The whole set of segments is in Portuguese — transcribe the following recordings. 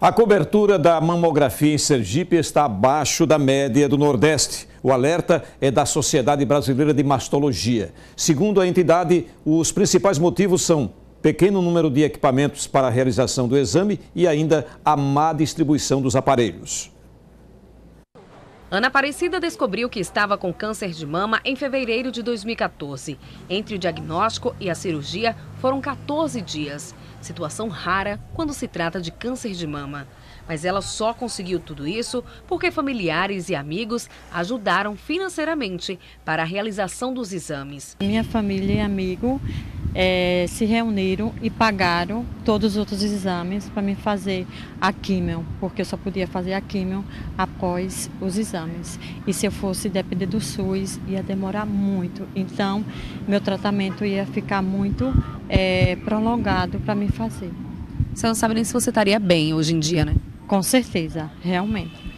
A cobertura da mamografia em Sergipe está abaixo da média do Nordeste. O alerta é da Sociedade Brasileira de Mastologia. Segundo a entidade, os principais motivos são pequeno número de equipamentos para a realização do exame e ainda a má distribuição dos aparelhos. Ana Aparecida descobriu que estava com câncer de mama em fevereiro de 2014. Entre o diagnóstico e a cirurgia foram 14 dias. Situação rara quando se trata de câncer de mama. Mas ela só conseguiu tudo isso porque familiares e amigos ajudaram financeiramente para a realização dos exames. Minha família e amigo é, se reuniram e pagaram todos os outros exames para me fazer a quimio, porque eu só podia fazer a quimio após os exames. E se eu fosse depender do SUS, ia demorar muito. Então, meu tratamento ia ficar muito é, prolongado para me fazer. Você não sabe nem se você estaria bem hoje em dia, né? Com certeza, realmente.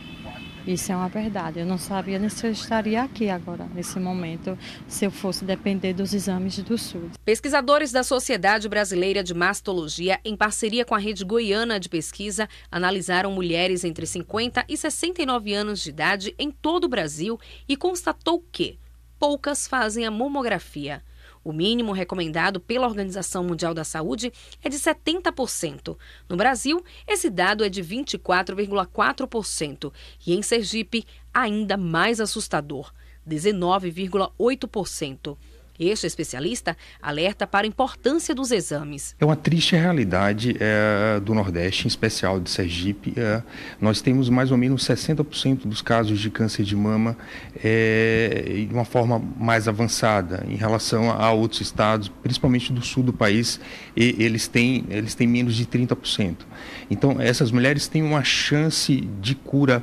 Isso é uma verdade. Eu não sabia nem se eu estaria aqui agora, nesse momento, se eu fosse depender dos exames do SUS. Pesquisadores da Sociedade Brasileira de Mastologia, em parceria com a Rede Goiana de Pesquisa, analisaram mulheres entre 50 e 69 anos de idade em todo o Brasil e constatou que poucas fazem a mamografia. O mínimo recomendado pela Organização Mundial da Saúde é de 70%. No Brasil, esse dado é de 24,4%. E em Sergipe, ainda mais assustador, 19,8%. Este especialista alerta para a importância dos exames. É uma triste realidade é, do Nordeste, em especial de Sergipe. É, nós temos mais ou menos 60% dos casos de câncer de mama é, de uma forma mais avançada em relação a outros estados, principalmente do sul do país, e, eles, têm, eles têm menos de 30%. Então, essas mulheres têm uma chance de cura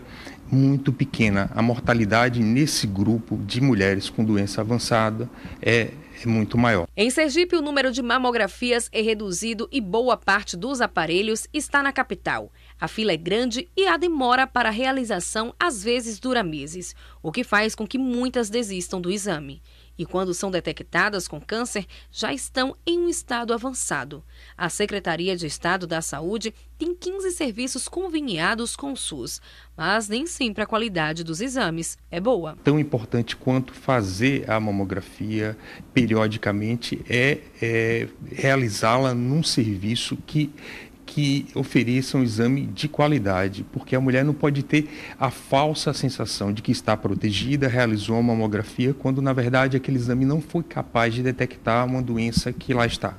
muito pequena. A mortalidade nesse grupo de mulheres com doença avançada é, é, muito maior. Em Sergipe, o número de mamografias é reduzido e boa parte dos aparelhos está na capital. A fila é grande e a demora para a realização às vezes dura meses, o que faz com que muitas desistam do exame e, quando são detectadas com câncer, já estão em um estado avançado. A Secretaria de Estado da Saúde tem 15 serviços conveniados com o SUS, mas nem sempre a qualidade dos exames é boa. Tão importante quanto fazer a mamografia periodicamente é, é realizá-la num serviço que que ofereçam um exame de qualidade, porque a mulher não pode ter a falsa sensação de que está protegida, realizou uma mamografia, quando na verdade aquele exame não foi capaz de detectar uma doença que lá está.